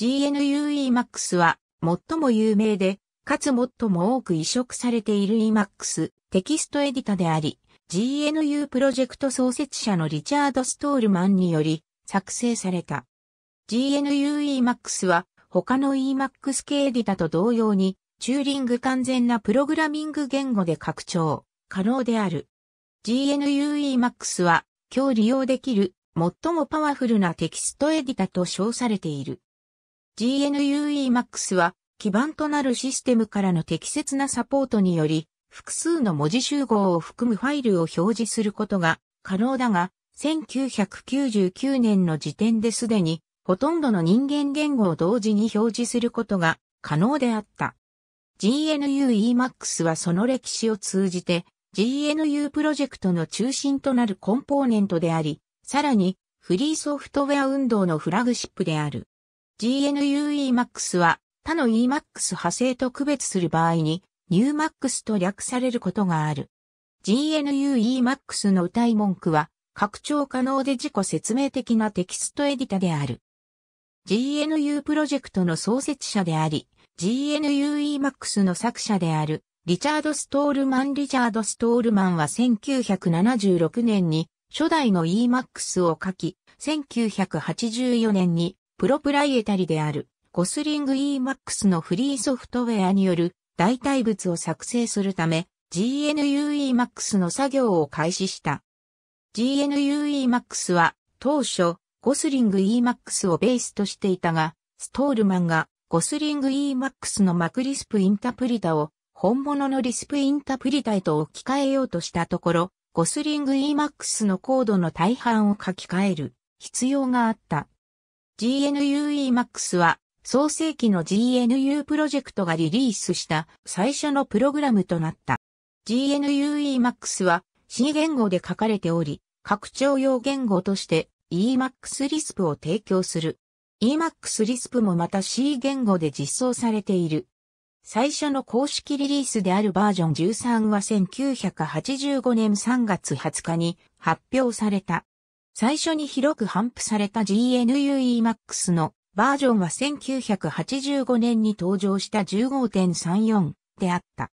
GNU-Emacs は最も有名で、かつ最も多く移植されている Emacs テキストエディタであり、GNU プロジェクト創設者のリチャード・ストールマンにより作成された。GNU-Emacs は他の Emacs 系エディタと同様に、チューリング完全なプログラミング言語で拡張、可能である。GNU-Emacs は今日利用できる最もパワフルなテキストエディタと称されている。GNUEMAX は基盤となるシステムからの適切なサポートにより、複数の文字集合を含むファイルを表示することが可能だが、1999年の時点ですでに、ほとんどの人間言語を同時に表示することが可能であった。GNU-Emacs はその歴史を通じて GNU プロジェクトの中心となるコンポーネントであり、さらにフリーソフトウェア運動のフラグシップである。GNUEMAX は他の EMAX 派生と区別する場合に NewMax と略されることがある。GNUEMAX の歌い文句は拡張可能で自己説明的なテキストエディタである。GNU プロジェクトの創設者であり、GNUEMAX の作者であるリチャード・ストールマン・リチャード・ストールマンは1976年に初代の EMAX を書き、1984年にプロプライエタリであるゴスリング EMAX のフリーソフトウェアによる代替物を作成するため GNUEMAX の作業を開始した。GNUEMAX は当初ゴスリング EMAX をベースとしていたが、ストールマンがゴスリング EMAX のマクリスプインタプリタを本物のリスプインタプリタへと置き換えようとしたところ、ゴスリング EMAX のコードの大半を書き換える必要があった。GNUEMAX は創世期の GNU プロジェクトがリリースした最初のプログラムとなった。GNUEMAX は C 言語で書かれており、拡張用言語として EMAX-LISP を提供する。EMAX-LISP もまた C 言語で実装されている。最初の公式リリースであるバージョン13は1985年3月20日に発表された。最初に広く頒布された GNUEMAX のバージョンは1985年に登場した15.34であった。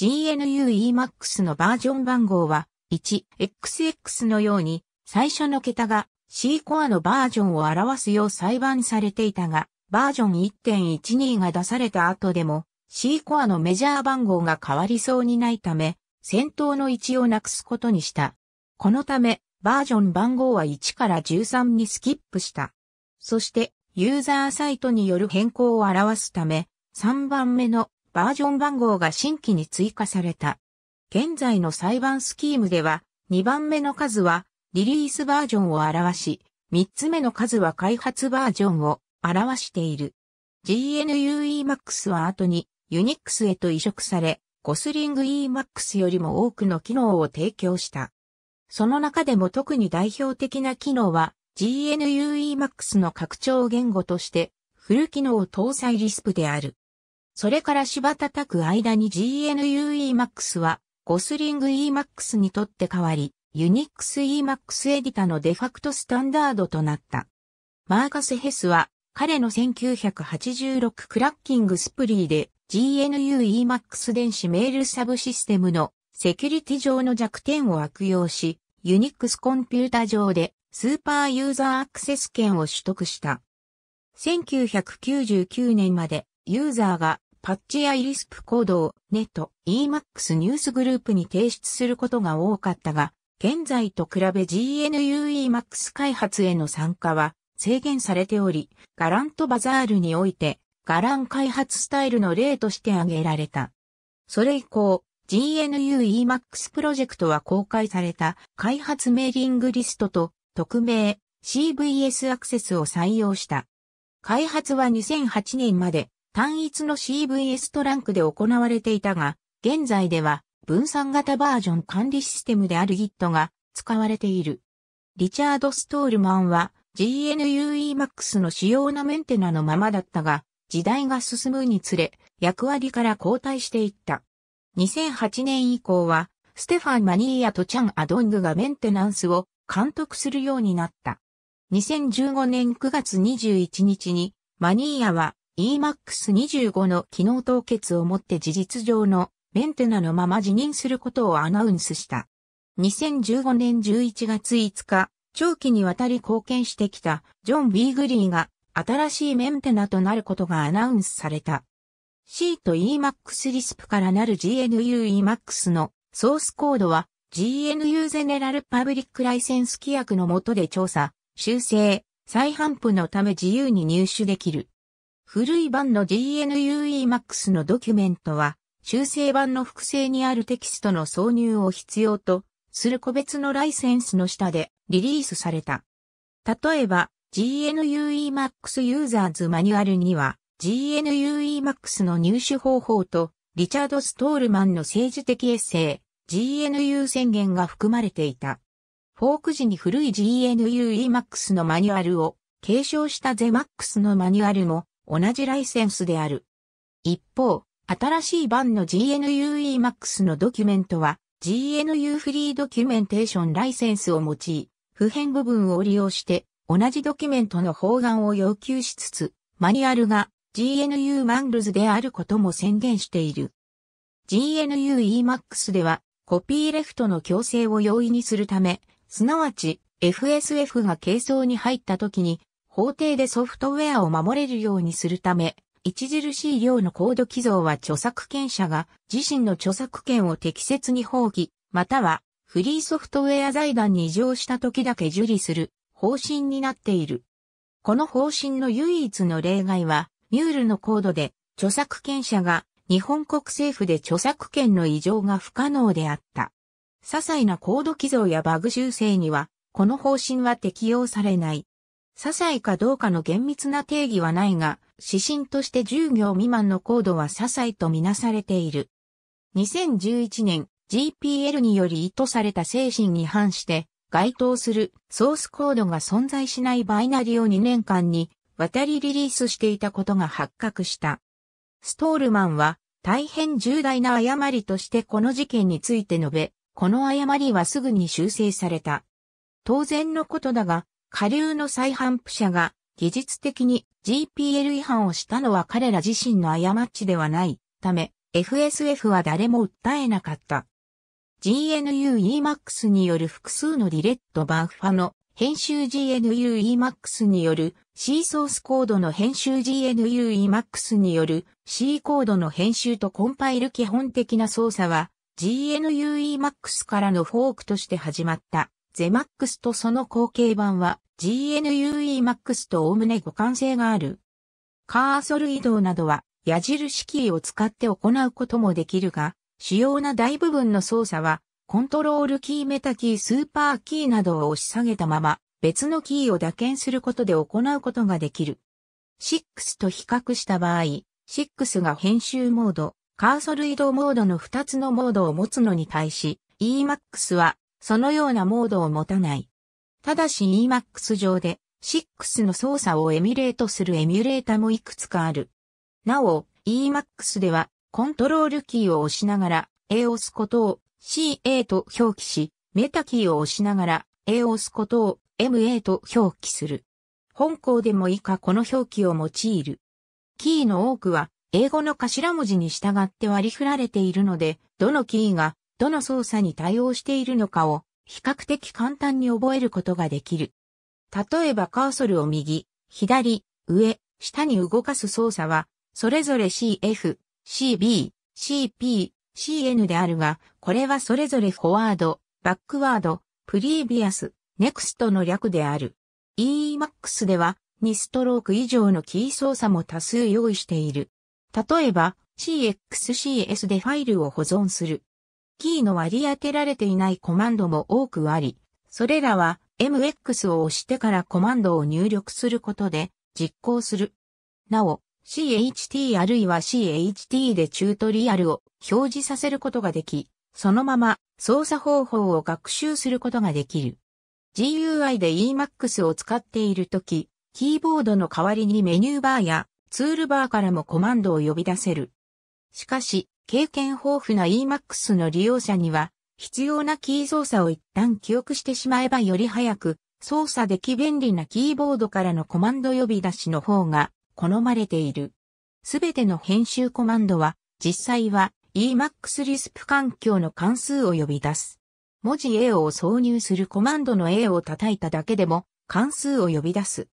GNUEMAX のバージョン番号は 1XX のように最初の桁が C コアのバージョンを表すよう裁判されていたが、バージョン1.12が出された後でも C コアのメジャー番号が変わりそうにないため、先頭の位置をなくすことにした。このため、バージョン番号は1から13にスキップした。そして、ユーザーサイトによる変更を表すため、3番目のバージョン番号が新規に追加された。現在の裁判スキームでは、2番目の数はリリースバージョンを表し、3つ目の数は開発バージョンを表している。GNUEMAX は後に Unix へと移植され、ゴスリング EMAX よりも多くの機能を提供した。その中でも特に代表的な機能は GNUEMAX の拡張言語としてフル機能を搭載リスプである。それから芝叩く間に GNUEMAX はゴスリング EMAX にとって変わり、ユニックス EMAX エディタのデファクトスタンダードとなった。マーカス・ヘスは彼の1986クラッキングスプリーで GNU EMAX 電子メールサブシステムのセキュリティ上の弱点を悪用し、ユニックスコンピュータ上でスーパーユーザーアクセス権を取得した。1999年までユーザーがパッチやイリスプコードをネット EMAX ニュースグループに提出することが多かったが、現在と比べ GNUEMAX 開発への参加は制限されており、ガラントバザールにおいてガラン開発スタイルの例として挙げられた。それ以降、GNU-Emacs プロジェクトは公開された開発メーリングリストと匿名 CVS アクセスを採用した。開発は2008年まで単一の CVS トランクで行われていたが、現在では分散型バージョン管理システムである Git が使われている。リチャード・ストールマンは GNU-Emacs の主要なメンテナのままだったが、時代が進むにつれ役割から交代していった。2008年以降は、ステファン・マニーヤとチャン・アドングがメンテナンスを監督するようになった。2015年9月21日に、マニーヤは EMAX25 の機能凍結をもって事実上のメンテナのまま辞任することをアナウンスした。2015年11月5日、長期にわたり貢献してきたジョン・ウィーグリーが新しいメンテナとなることがアナウンスされた。C と e m a x リスプからなる GNU Emacs のソースコードは GNU ゼネラルパブリックライセンス規約の下で調査、修正、再販布のため自由に入手できる。古い版の GNU Emacs のドキュメントは修正版の複製にあるテキストの挿入を必要とする個別のライセンスの下でリリースされた。例えば GNU Emacs ユーザーズマニュアルには GNUE Max の入手方法と、リチャード・ストールマンの政治的エッセイ、GNU 宣言が含まれていた。フォーク時に古い GNUE Max のマニュアルを継承したゼマックスのマニュアルも同じライセンスである。一方、新しい版の GNUE Max のドキュメントは GNU フリードキュメンテーションライセンスを用い、普遍部分を利用して同じドキュメントの方眼を要求しつつ、マニュアルが GNU マンルズであることも宣言している。GNU Emacs ではコピーレフトの強制を容易にするため、すなわち FSF が軽装に入った時に法廷でソフトウェアを守れるようにするため、著しい量のコード寄贈は著作権者が自身の著作権を適切に放棄、またはフリーソフトウェア財団に移譲した時だけ受理する方針になっている。この方針の唯一の例外はミュールのコードで、著作権者が日本国政府で著作権の異常が不可能であった。些細なコード寄贈やバグ修正には、この方針は適用されない。些細かどうかの厳密な定義はないが、指針として10行未満のコードは些細とみなされている。2011年、GPL により意図された精神に反して、該当するソースコードが存在しないバイナリを2年間に渡りリリースしていたことが発覚した。ストールマンは大変重大な誤りとしてこの事件について述べ、この誤りはすぐに修正された。当然のことだが、下流の再販布者が技術的に GPL 違反をしたのは彼ら自身の過ちではないため、FSF は誰も訴えなかった。GNU EMAX による複数のディレットバッファの編集 GNUEMAX による C ソースコードの編集 GNUEMAX による C コードの編集とコンパイル基本的な操作は GNUEMAX からのフォークとして始まった ZMAX とその後継版は GNUEMAX と概ね互換性がある。カーソル移動などは矢印キーを使って行うこともできるが、主要な大部分の操作はコントロールキーメタキースーパーキーなどを押し下げたまま別のキーを打鍵することで行うことができる。6と比較した場合、6が編集モード、カーソル移動モードの2つのモードを持つのに対し、Emax はそのようなモードを持たない。ただし Emax 上で6の操作をエミュレートするエミュレータもいくつかある。なお、Emax ではコントロールキーを押しながら A を押すことを CA と表記し、メタキーを押しながら A を押すことを MA と表記する。本校でも以下この表記を用いる。キーの多くは英語の頭文字に従って割り振られているので、どのキーがどの操作に対応しているのかを比較的簡単に覚えることができる。例えばカーソルを右、左、上、下に動かす操作は、それぞれ CF、CB、CP、CN であるが、これはそれぞれフォワード、バックワード、プリービアス、ネクストの略である。EMAX では2ストローク以上のキー操作も多数用意している。例えば CXCS でファイルを保存する。キーの割り当てられていないコマンドも多くあり、それらは MX を押してからコマンドを入力することで実行する。なお、CHT あるいは CHT でチュートリアルを表示させることができ、そのまま操作方法を学習することができる。GUI で e m a x を使っているとき、キーボードの代わりにメニューバーやツールバーからもコマンドを呼び出せる。しかし、経験豊富な e m a x の利用者には、必要なキー操作を一旦記憶してしまえばより早く操作でき便利なキーボードからのコマンド呼び出しの方が好まれている。すべての編集コマンドは、実際は Emacs リスプ環境の関数を呼び出す。文字 A を挿入するコマンドの A を叩いただけでも関数を呼び出す。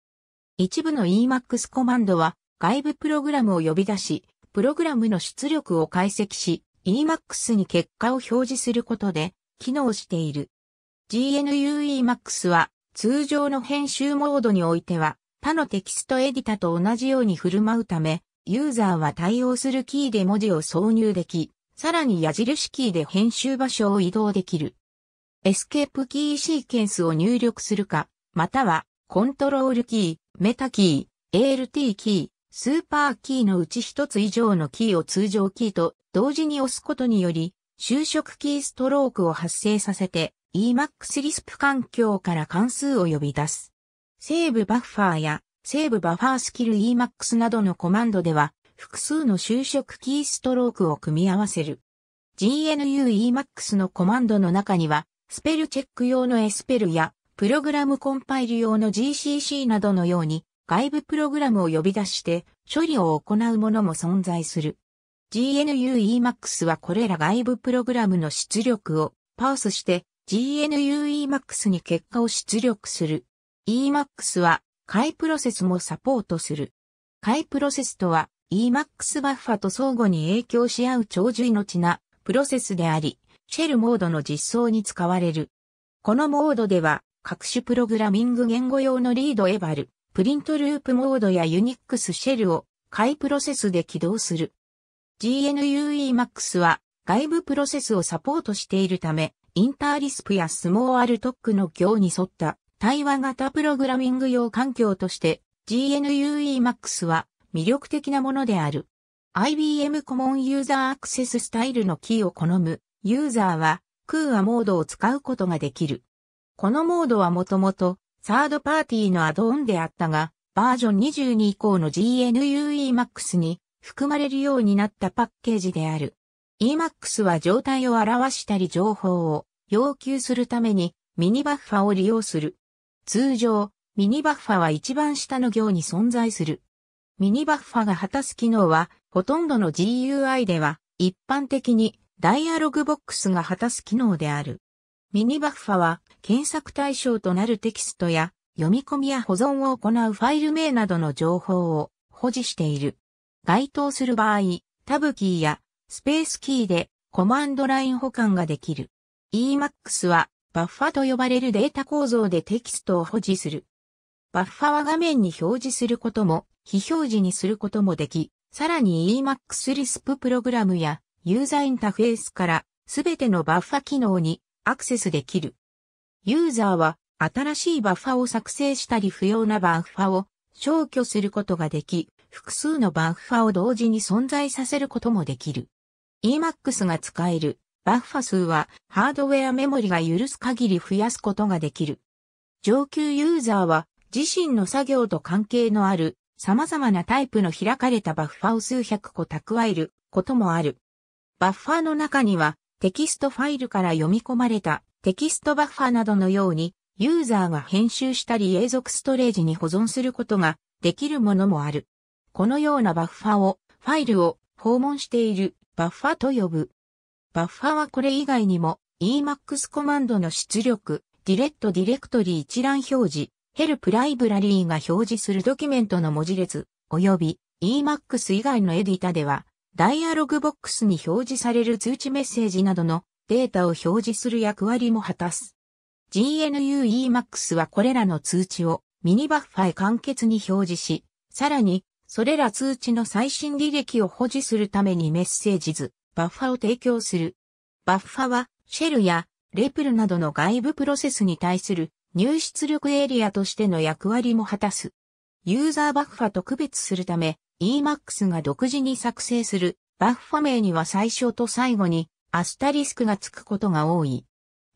一部の Emacs コマンドは外部プログラムを呼び出し、プログラムの出力を解析し、Emacs に結果を表示することで機能している。GNU Emacs は通常の編集モードにおいては他のテキストエディタと同じように振る舞うため、ユーザーは対応するキーで文字を挿入でき、さらに矢印キーで編集場所を移動できる。エスケープキーシーケンスを入力するか、または、コントロールキー、メタキー、ALT キー、スーパーキーのうち一つ以上のキーを通常キーと同時に押すことにより、就職キーストロークを発生させて、e m a x リスプ環境から関数を呼び出す。セーブバッファーやセーブバッファースキル EMAX などのコマンドでは複数の就職キーストロークを組み合わせる。GNU-EMAX のコマンドの中にはスペルチェック用のエスペルやプログラムコンパイル用の GCC などのように外部プログラムを呼び出して処理を行うものも存在する。GNU-Emax はこれら外部プログラムの出力をパースして GNU-Emax に結果を出力する。Emacs は、解プロセスもサポートする。解プロセスとは、Emacs バッファと相互に影響し合う長寿命なプロセスであり、シェルモードの実装に使われる。このモードでは、各種プログラミング言語用のリードエバル、プリントループモードやユニックスシェルを解プロセスで起動する。GNUEMAX は外部プロセスをサポートしているため、インターリスプやスモーアルトックの行に沿った対話型プログラミング用環境として GNUEMAX は魅力的なものである。IBM コモンユーザーアクセススタイルのキーを好むユーザーは空話モードを使うことができる。このモードはもともとサードパーティーのアドオンであったが、バージョン22以降の GNUEMAX に含まれるようになったパッケージである。EMAX は状態を表したり情報を要求するためにミニバッファを利用する。通常、ミニバッファは一番下の行に存在する。ミニバッファが果たす機能は、ほとんどの GUI では、一般的にダイアログボックスが果たす機能である。ミニバッファは、検索対象となるテキストや、読み込みや保存を行うファイル名などの情報を保持している。該当する場合、タブキーやスペースキーでコマンドライン保管ができる。Emacs はバッファと呼ばれるデータ構造でテキストを保持する。バッファは画面に表示することも、非表示にすることもでき、さらに Emacs リス p プログラムやユーザーインターフェースからすべてのバッファ機能にアクセスできる。ユーザーは新しいバッファを作成したり不要なバッファを消去することができ、複数のバッファを同時に存在させることもできる。Emacs が使えるバッファ数はハードウェアメモリが許す限り増やすことができる。上級ユーザーは自身の作業と関係のある様々なタイプの開かれたバッファを数百個蓄えることもある。バッファの中にはテキストファイルから読み込まれたテキストバッファなどのようにユーザーが編集したり永続ストレージに保存することができるものもある。このようなバッファをファイルを訪問しているバッファと呼ぶ。バッファはこれ以外にも Emacs コマンドの出力、ディレットディレクトリ一覧表示、ヘルプライブラリーが表示するドキュメントの文字列、及び Emacs 以外のエディタでは、ダイアログボックスに表示される通知メッセージなどのデータを表示する役割も果たす。GNU Emacs はこれらの通知をミニバッファへ簡潔に表示し、さらに、それら通知の最新履歴を保持するためにメッセージ図、バッファを提供する。バッファは、シェルやレプルなどの外部プロセスに対する入出力エリアとしての役割も果たす。ユーザーバッファと区別するため、Emacs が独自に作成するバッファ名には最初と最後にアスタリスクがつくことが多い。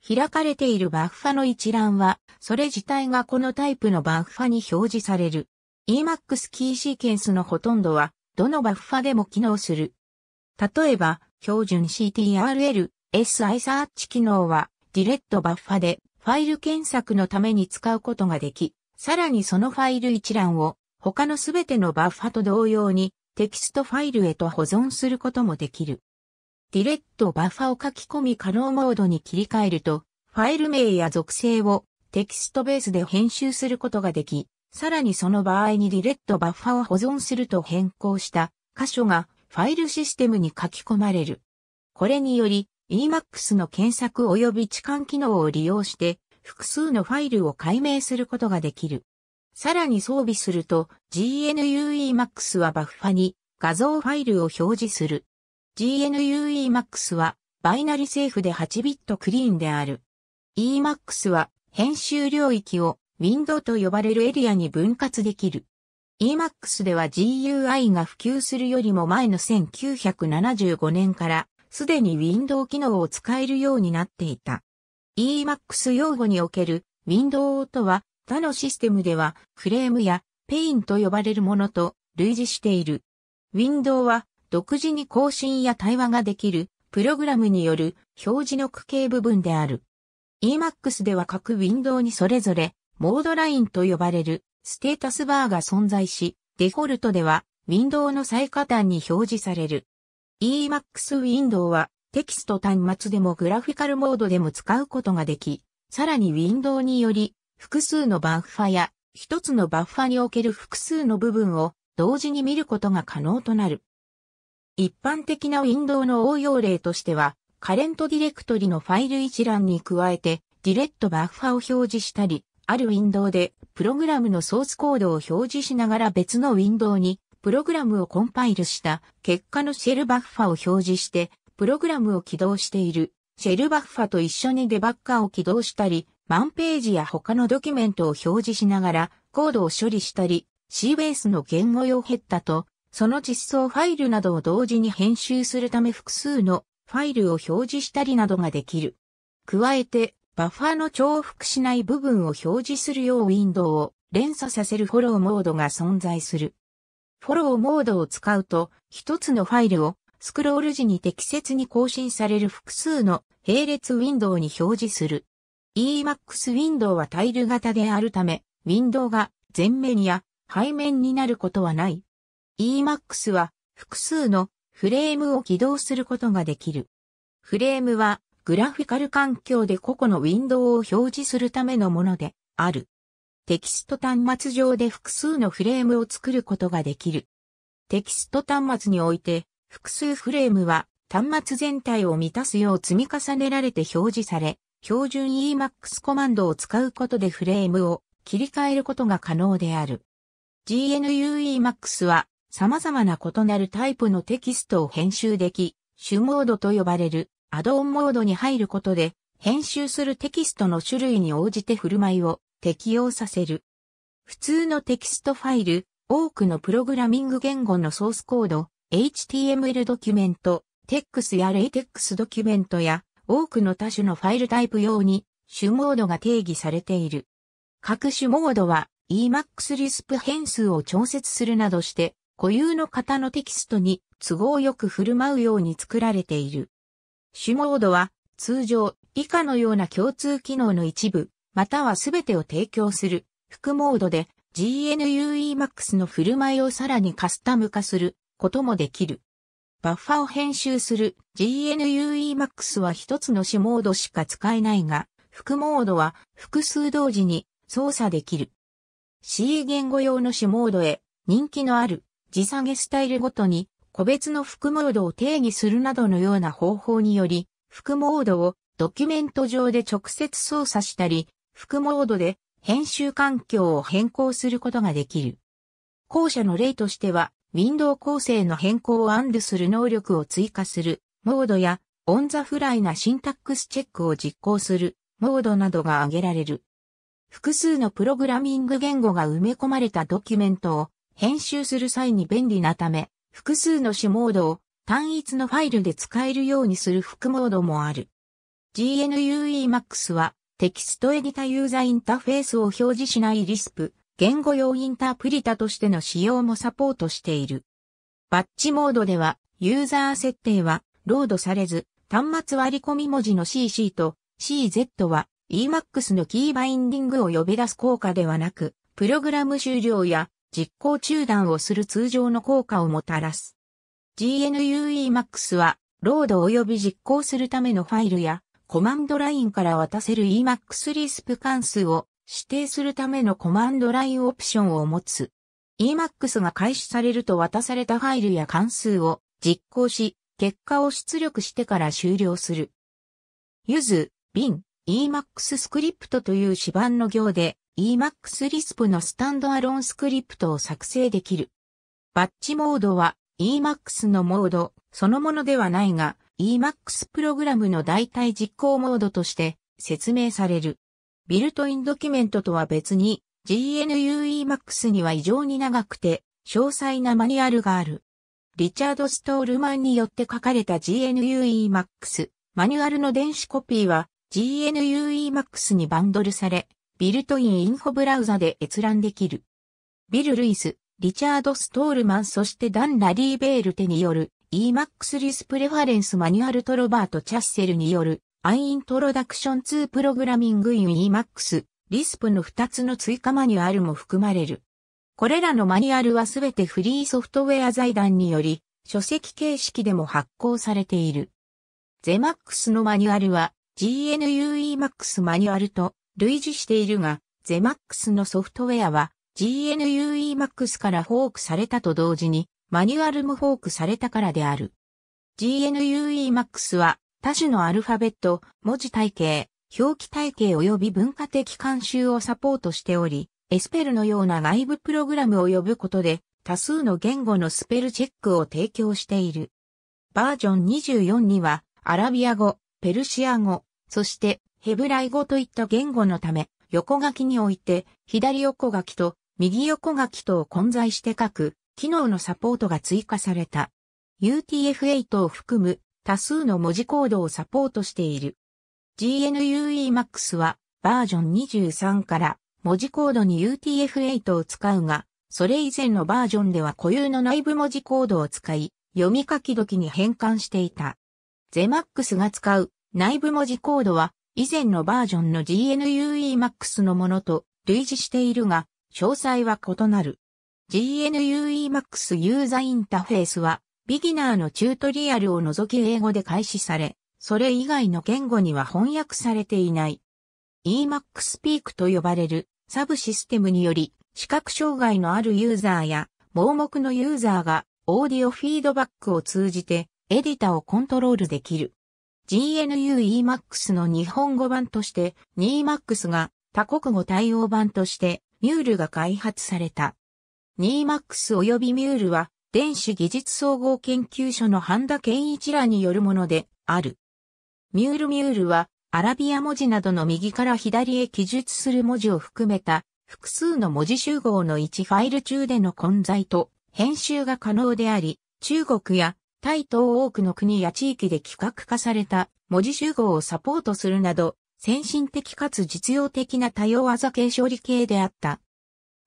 開かれているバッファの一覧は、それ自体がこのタイプのバッファに表示される。Emacs キーシーケンスのほとんどは、どのバッファでも機能する。例えば、標準 CTRL、SI サーチ機能は、ディレットバッファでファイル検索のために使うことができ、さらにそのファイル一覧を他のすべてのバッファと同様にテキストファイルへと保存することもできる。ディレットバッファを書き込み可能モードに切り替えると、ファイル名や属性をテキストベースで編集することができ、さらにその場合にディレットバッファを保存すると変更した箇所がファイルシステムに書き込まれる。これにより Emacs の検索及び置換機能を利用して複数のファイルを解明することができる。さらに装備すると GNUEMAX はバッファに画像ファイルを表示する。GNUEMAX はバイナリセーフで8ビットクリーンである。EMAX は編集領域を Wind と呼ばれるエリアに分割できる。EMAX では GUI が普及するよりも前の1975年からすでに w i n d o w 機能を使えるようになっていた。EMAX 用語における w i n d o w とは他のシステムではフレームやペインと呼ばれるものと類似している。w i n d o w は独自に更新や対話ができるプログラムによる表示の区形部分である。EMAX では各 w i n d o w にそれぞれモードラインと呼ばれるステータスバーが存在し、デフォルトでは、ウィンドウの最下端に表示される。e m a x ウィンドウは、テキスト端末でもグラフィカルモードでも使うことができ、さらにウィンドウにより、複数のバッファや、一つのバッファにおける複数の部分を同時に見ることが可能となる。一般的なウィンドウの応用例としては、カレントディレクトリのファイル一覧に加えて、ディレットバッファを表示したり、あるウィンドウでプログラムのソースコードを表示しながら別のウィンドウに、プログラムをコンパイルした結果のシェルバッファを表示して、プログラムを起動しているシェルバッファと一緒にデバッカーを起動したり、ンページや他のドキュメントを表示しながらコードを処理したり、C ベースの言語用ヘッダと、その実装ファイルなどを同時に編集するため複数のファイルを表示したりなどができる。加えて、バッファーの重複しない部分を表示するようウィンドウを連鎖させるフォローモードが存在する。フォローモードを使うと、一つのファイルをスクロール時に適切に更新される複数の並列ウィンドウに表示する。e m a x ウィンドウはタイル型であるため、ウィンドウが前面や背面になることはない。e m a x は複数のフレームを起動することができる。フレームはグラフィカル環境で個々のウィンドウを表示するためのものである。テキスト端末上で複数のフレームを作ることができる。テキスト端末において複数フレームは端末全体を満たすよう積み重ねられて表示され、標準 Emacs コマンドを使うことでフレームを切り替えることが可能である。GNU-Emacs は様々な異なるタイプのテキストを編集でき、主モードと呼ばれるアドオンモードに入ることで、編集するテキストの種類に応じて振る舞いを適用させる。普通のテキストファイル、多くのプログラミング言語のソースコード、HTML ドキュメント、TEX や LaTeX ドキュメントや多くの多種のファイルタイプ用に種モードが定義されている。各種モードは Emacs リスプ変数を調節するなどして固有の型のテキストに都合よく振る舞うように作られている。主モードは通常以下のような共通機能の一部、またはすべてを提供する副モードで GNUEMAX の振る舞いをさらにカスタム化することもできる。バッファを編集する GNUEMAX は一つの主モードしか使えないが、副モードは複数同時に操作できる。C 言語用の主モードへ人気のある時下げスタイルごとに個別の複モードを定義するなどのような方法により、複モードをドキュメント上で直接操作したり、複モードで編集環境を変更することができる。後者の例としては、ウィンドウ構成の変更をアンドする能力を追加するモードや、オンザフライなシンタックスチェックを実行するモードなどが挙げられる。複数のプログラミング言語が埋め込まれたドキュメントを編集する際に便利なため、複数の主モードを単一のファイルで使えるようにする副モードもある。GNUEMAX はテキストエディタユーザーインターフェースを表示しないリスプ、言語用インタープリタとしての使用もサポートしている。バッチモードではユーザー設定はロードされず端末割り込み文字の CC と CZ は EMAX のキーバインディングを呼び出す効果ではなく、プログラム終了や実行中断をする通常の効果をもたらす。GNUEMAX は、ロード及び実行するためのファイルや、コマンドラインから渡せる e m a c s リスプ関数を指定するためのコマンドラインオプションを持つ。e m a c s が開始されると渡されたファイルや関数を実行し、結果を出力してから終了する。ゆず、ビン、e m a c s スクリプトという指板の行で Emacs リスプのスタンドアロンスクリプトを作成できる。バッチモードは Emacs のモードそのものではないが Emacs プログラムの代替実行モードとして説明される。ビルトインドキュメントとは別に GNU Emacs には異常に長くて詳細なマニュアルがある。リチャード・ストールマンによって書かれた GNU Emacs マニュアルの電子コピーは GNU Emacs にバンドルされ、ビルトインインフォブラウザで閲覧できる。ビル・ルイス、リチャード・ストールマンそしてダン・ラリー・ベールテによる EMAX リスプレファレンスマニュアルとロバート・チャッセルによるアイントロダクション2プログラミングイン EMAX リスプの2つの追加マニュアルも含まれる。これらのマニュアルはすべてフリーソフトウェア財団により書籍形式でも発行されている。ゼマックスのマニュアルは GNU EMAX マニュアルと類似しているが、ゼマックスのソフトウェアは GNUEMAX からフォークされたと同時に、マニュアルもフォークされたからである。GNUEMAX は多種のアルファベット、文字体系、表記体系及び文化的慣習をサポートしており、エスペルのような外部プログラムを呼ぶことで、多数の言語のスペルチェックを提供している。バージョン24には、アラビア語、ペルシア語、そしてヘブライ語といった言語のため、横書きにおいて、左横書きと右横書きとを混在して書く、機能のサポートが追加された。UTF-8 を含む多数の文字コードをサポートしている。GNUEMAX はバージョン23から文字コードに UTF-8 を使うが、それ以前のバージョンでは固有の内部文字コードを使い、読み書き時に変換していた。ZEMAX が使う内部文字コードは以前のバージョンの GNUEMAX のものと類似しているが、詳細は異なる。GNUEMAX ユーザインターフェースは、ビギナーのチュートリアルを除き英語で開始され、それ以外の言語には翻訳されていない。EMAX ピークと呼ばれるサブシステムにより、視覚障害のあるユーザーや盲目のユーザーがオーディオフィードバックを通じてエディタをコントロールできる。GNU-Emacs の日本語版として、n e m a c s が多国語対応版として、ミュールが開発された。n e m a c s 及びミュールは、電子技術総合研究所の半田健一らによるもので、ある。ミュールミュールは、アラビア文字などの右から左へ記述する文字を含めた、複数の文字集合の1ファイル中での混在と編集が可能であり、中国やタイ等多くの国や地域で企画化された文字集合をサポートするなど、先進的かつ実用的な多様技系処理系であった。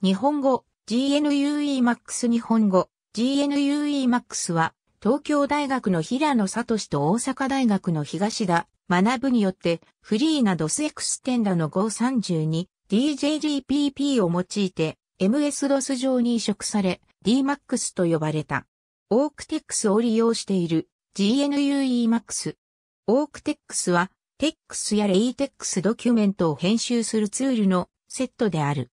日本語 GNUEMAX 日本語 GNUEMAX は東京大学の平野聡と大阪大学の東田学によってフリーなドスエクステンダの 532DJGPP を用いて MS-DOS 上に移植され DMAX と呼ばれた。オークテックスを利用している GNUEMAX。オークテックスは、テックスやレイテックスドキュメントを編集するツールのセットである。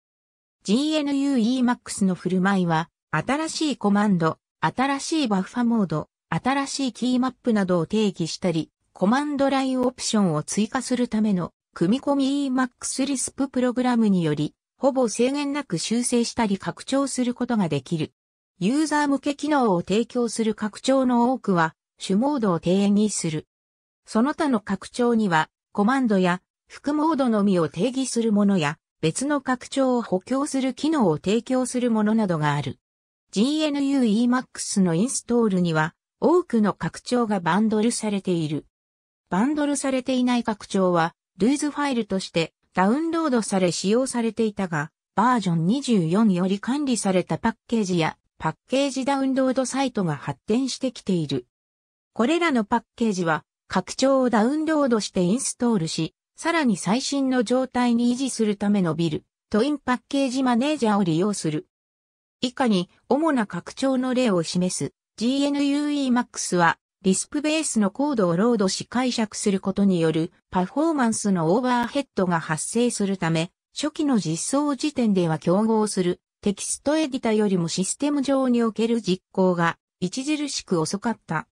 GNUEMAX の振る舞いは、新しいコマンド、新しいバッファモード、新しいキーマップなどを定義したり、コマンドラインオプションを追加するための、組み込み EMAX リスププログラムにより、ほぼ制限なく修正したり拡張することができる。ユーザー向け機能を提供する拡張の多くは、主モードを定義する。その他の拡張には、コマンドや、副モードのみを定義するものや、別の拡張を補強する機能を提供するものなどがある。GNU Emacs のインストールには、多くの拡張がバンドルされている。バンドルされていない拡張は、ルーズファイルとしてダウンロードされ使用されていたが、バージョン24より管理されたパッケージやパッケージダウンロードサイトが発展してきている。これらのパッケージは拡張をダウンロードしてインストールし、さらに最新の状態に維持するためのビル、トインパッケージマネージャーを利用する。以下に主な拡張の例を示す GNUEMAX はリスプベースのコードをロードし解釈することによるパフォーマンスのオーバーヘッドが発生するため、初期の実装時点では競合するテキストエディタよりもシステム上における実行が著しく遅かった。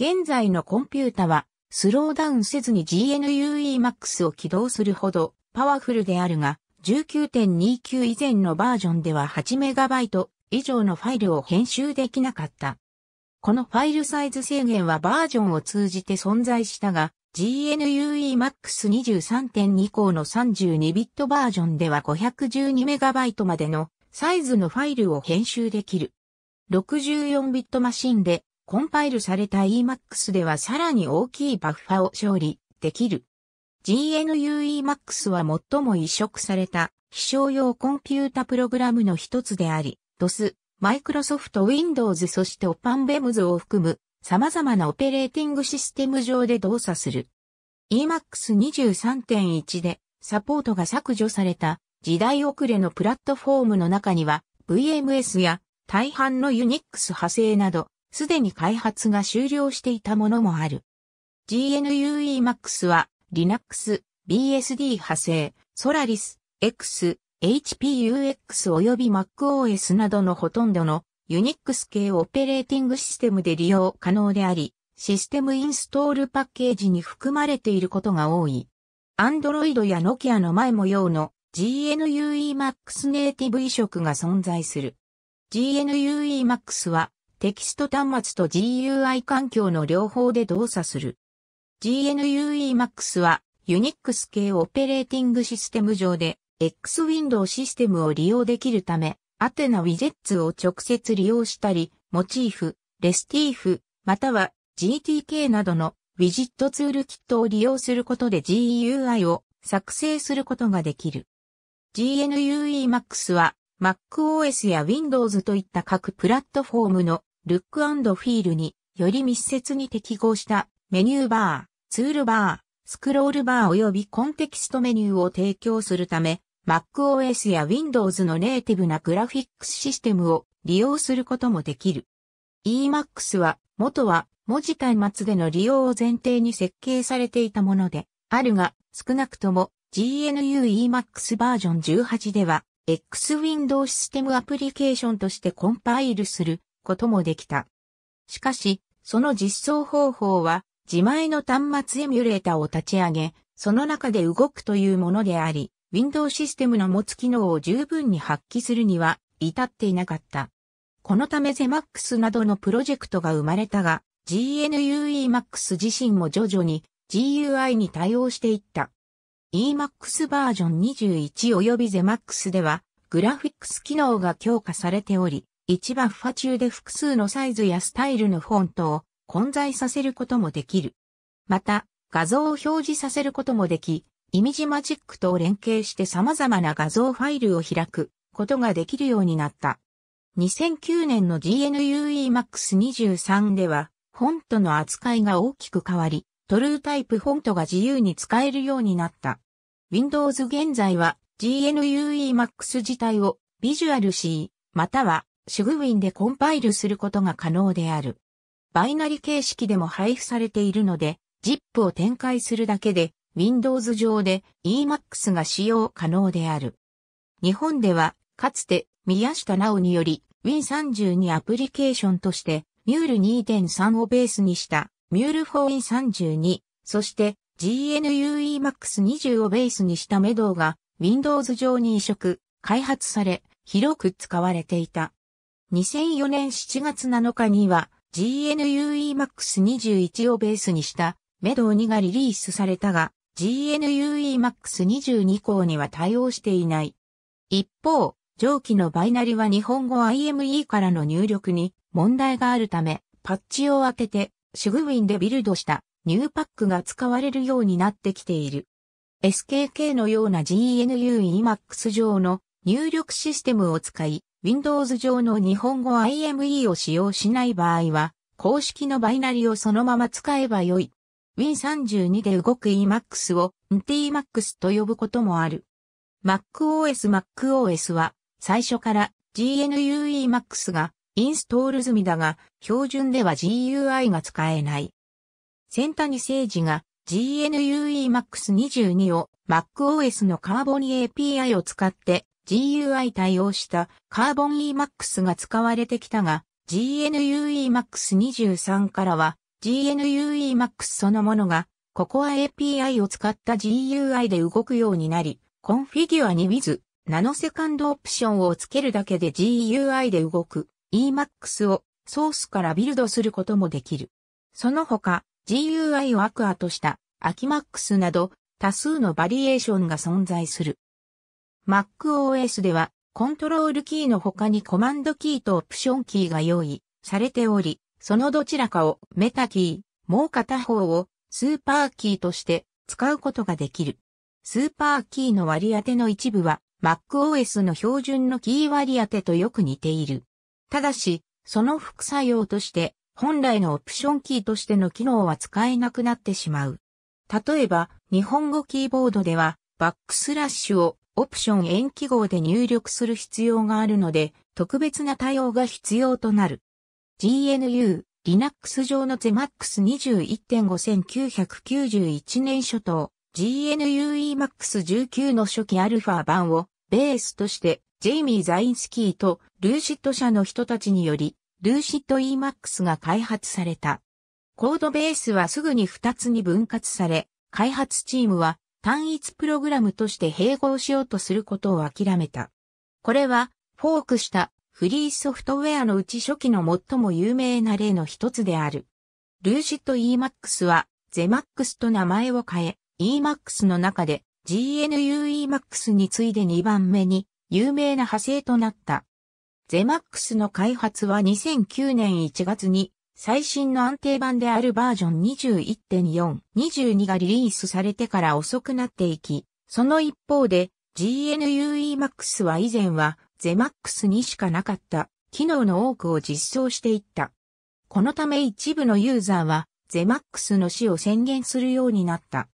現在のコンピュータはスローダウンせずに GNUEMAX を起動するほどパワフルであるが、19.29以前のバージョンでは 8MB 以上のファイルを編集できなかった。このファイルサイズ制限はバージョンを通じて存在したが、GNUEMAX23.2 降の32ビットバージョンでは 512MB までのサイズのファイルを編集できる。64ビットマシンでコンパイルされた Emacs ではさらに大きいバッファを処理できる。GNU Emacs は最も移植された非商用コンピュータプログラムの一つであり、DOS、Microsoft Windows そして OpenBEMS を含む様々なオペレーティングシステム上で動作する。Emacs 23.1でサポートが削除された時代遅れのプラットフォームの中には VMS や大半のユニックス派生など、すでに開発が終了していたものもある。GNUEMAX は Linux、BSD 派生、Solaris、X、HPUX 及び MacOS などのほとんどのユニックス系オペレーティングシステムで利用可能であり、システムインストールパッケージに含まれていることが多い。Android や Nokia の前模様の GNUEMAX ネイティブ移植が存在する。GNUEMAX はテキスト端末と GUI 環境の両方で動作する。GNUEMAX は Unix 系オペレーティングシステム上で X w i n d o w システムを利用できるため、アテナウィジェッツを直接利用したり、モチーフ、レスティーフ、または GTK などのウィジットツールキットを利用することで GUI を作成することができる。GNUEMAX は MacOS や Windows といった各プラットフォームのルックフィールにより密接に適合したメニューバー、ツールバー、スクロールバー及びコンテキストメニューを提供するため MacOS や Windows のネイティブなグラフィックスシステムを利用することもできる。EMAX は元は文字端末での利用を前提に設計されていたものであるが少なくとも GNU Emacs バージョン18では、X ウィンドウシステムアプリケーションとしてコンパイルすることもできた。しかし、その実装方法は、自前の端末エミュレータを立ち上げ、その中で動くというものであり、w i n d o w システムの持つ機能を十分に発揮するには至っていなかった。このため z m a スなどのプロジェクトが生まれたが、GNUEMAX 自身も徐々に GUI に対応していった。EMAX バージョン21及び ZMAX では、グラフィックス機能が強化されており、1バッファ中で複数のサイズやスタイルのフォントを混在させることもできる。また、画像を表示させることもでき、イミジマジックと連携して様々な画像ファイルを開くことができるようになった。2009年の GNUEMAX23 では、フォントの扱いが大きく変わり、トルータイプフォントが自由に使えるようになった。Windows 現在は GNUEMAX 自体を Visual C または SUGWIN でコンパイルすることが可能である。バイナリ形式でも配布されているので、ZIP を展開するだけで Windows 上で Emacs が使用可能である。日本では、かつて宮下直により Win32 アプリケーションとして Mule2.3 をベースにしたミュールフォーイン32、そして GNUEMAX20 をベースにしたメドウが Windows 上に移植、開発され、広く使われていた。2004年7月7日には GNUEMAX21 をベースにしたメドウ2がリリースされたが GNUEMAX22 項には対応していない。一方、上記のバイナリは日本語 IME からの入力に問題があるため、パッチを開けてシグウィンでビルドしたニューパックが使われるようになってきている。SKK のような GNU-Emacs 上の入力システムを使い、Windows 上の日本語 IME を使用しない場合は、公式のバイナリをそのまま使えばよい。Win32 で動く Emacs を NTMax と呼ぶこともある。MacOS MacOS は最初から GNU Emacs がインストール済みだが、標準では GUI が使えない。センタニセ誠治が GNUEMAX22 を MacOS のカーボン API を使って GUI 対応したカーボン EMAX が使われてきたが、GNUEMAX23 からは GNUEMAX そのものが Cocoa API を使った GUI で動くようになり、コンフィギュアに w i ズナノセカンドオプションをつけるだけで GUI で動く Emacs をソースからビルドすることもできる。その他、GUI をアクアとした Akimax など多数のバリエーションが存在する。MacOS ではコントロールキーの他にコマンドキーとオプションキーが用意されており、そのどちらかをメタキー、もう片方をスーパーキーとして使うことができる。スーパーキーの割り当ての一部は MacOS の標準のキー割り当てとよく似ている。ただし、その副作用として、本来のオプションキーとしての機能は使えなくなってしまう。例えば、日本語キーボードでは、バックスラッシュをオプション延記号で入力する必要があるので、特別な対応が必要となる。GNU、Linux 上の ZMAX21.5991 年初頭、GNU EMAX19 の初期アルファ版をベースとしてジェイミー・ザインスキーとルーシッド社の人たちにより、ルーシッド EMAX が開発された。コードベースはすぐに2つに分割され、開発チームは単一プログラムとして併合しようとすることを諦めた。これは、フォークしたフリーソフトウェアのうち初期の最も有名な例の一つである。ルーシッド EMAX は、ゼマックスと名前を変え、EMAX の中で GNU EMAX に次いで2番目に有名な派生となった。ゼマックスの開発は2009年1月に最新の安定版であるバージョン21.4、22がリリースされてから遅くなっていき、その一方で GNUEMAX は以前はゼマックスにしかなかった機能の多くを実装していった。このため一部のユーザーはゼマックスの死を宣言するようになった。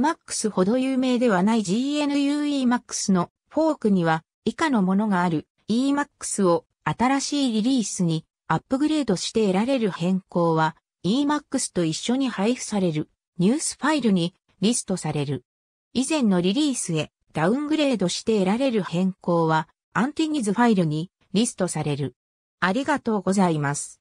マックスほど有名ではない GNUEMAX のフォークには以下のものがある EMAX を新しいリリースにアップグレードして得られる変更は EMAX と一緒に配布されるニュースファイルにリストされる。以前のリリースへダウングレードして得られる変更はアンティニズファイルにリストされる。ありがとうございます。